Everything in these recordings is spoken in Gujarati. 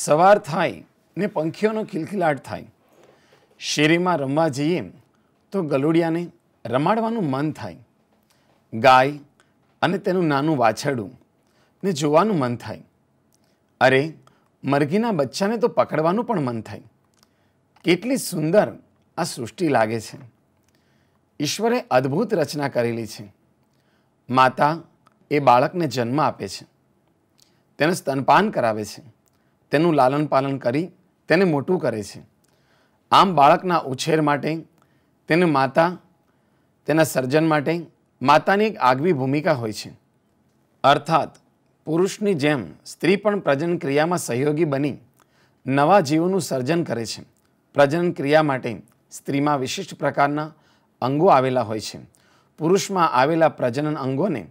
સવાર થાય ને પંખીઓનો ખિલખિલાટ થાય શેરીમાં રમવા જઈએ તો ગલુડિયાને રમાડવાનું મન થાય ગાય અને તેનું નાનું વાછરડું ને જોવાનું મન થાય અરે મરઘીના બચ્ચાને તો પકડવાનું પણ મન થાય કેટલી સુંદર આ સૃષ્ટિ લાગે છે ઈશ્વરે અદ્ભુત રચના કરેલી છે માતા એ બાળકને જન્મ આપે છે તેનું સ્તનપાન કરાવે છે તેનું લાલન પાલન કરી તેને મોટું કરે છે આમ બાળકના ઉછેર માટે તેને માતા તેના સર્જન માટે માતાની એક આગવી ભૂમિકા હોય છે અર્થાત પુરુષની જેમ સ્ત્રી પણ પ્રજનન ક્રિયામાં સહયોગી બની નવા જીવોનું સર્જન કરે છે પ્રજનન ક્રિયા માટે સ્ત્રીમાં વિશિષ્ટ પ્રકારના અંગો આવેલા હોય છે પુરુષમાં આવેલા પ્રજનન અંગોને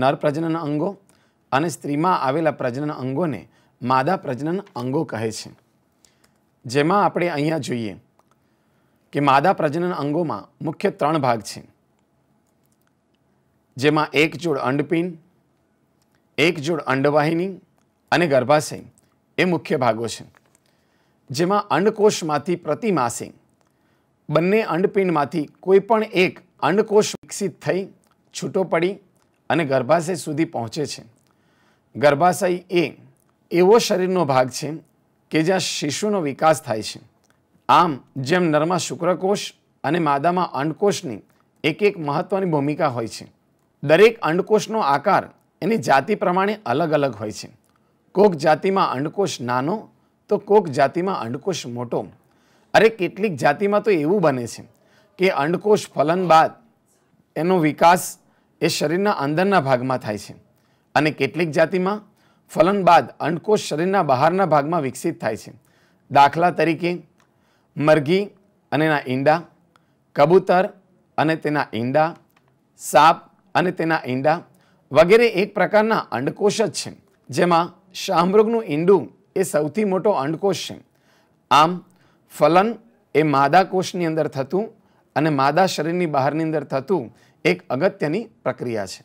નર પ્રજનન અંગો અને સ્ત્રીમાં આવેલા પ્રજનન અંગોને માદા પ્રજનન અંગો કહે છે જેમાં આપણે અહીંયા જોઈએ કે માદા પ્રજનન અંગોમાં મુખ્ય ત્રણ ભાગ છે જેમાં એક જોડ અંડપિંડ એક જોડ અંડવાહિની અને ગર્ભાશય એ મુખ્ય ભાગો છે જેમાં અંડકોષમાંથી પ્રતિ માસે બંને અંડપિંડમાંથી કોઈ પણ એક અંડકોષ વિકસિત થઈ છૂટો પડી અને ગર્ભાશય સુધી પહોંચે છે ગર્ભાશય એ એવો શરીરનો ભાગ છે કે જ્યાં શિશુનો વિકાસ થાય છે આમ જેમ નરમાં શુક્રકોષ અને માદામાં અંડકોષની એક એક મહત્ત્વની ભૂમિકા હોય છે દરેક અંડકોષનો આકાર એની જાતિ પ્રમાણે અલગ અલગ હોય છે કોક જાતિમાં અંડકોષ નાનો તો કોક જાતિમાં અંડકોષ મોટો અરે કેટલીક જાતિમાં તો એવું બને છે કે અંડકોષ ફલન બાદ એનો વિકાસ એ શરીરના અંદરના ભાગમાં થાય છે અને કેટલીક જાતિમાં ફલન બાદ અંડકોષ શરીરના બહારના ભાગમાં વિકસિત થાય છે દાખલા તરીકે મરઘી અને એના ઈંડા કબૂતર અને તેના ઈંડા સાપ અને તેના ઈંડા વગેરે એક પ્રકારના અંડકોષ જ છે જેમાં શાહમૃગનું ઈંડું એ સૌથી મોટો અંડકોષ છે આમ ફલન એ માદા કોષની અંદર થતું અને માદા શરીરની બહારની અંદર થતું એક અગત્યની પ્રક્રિયા છે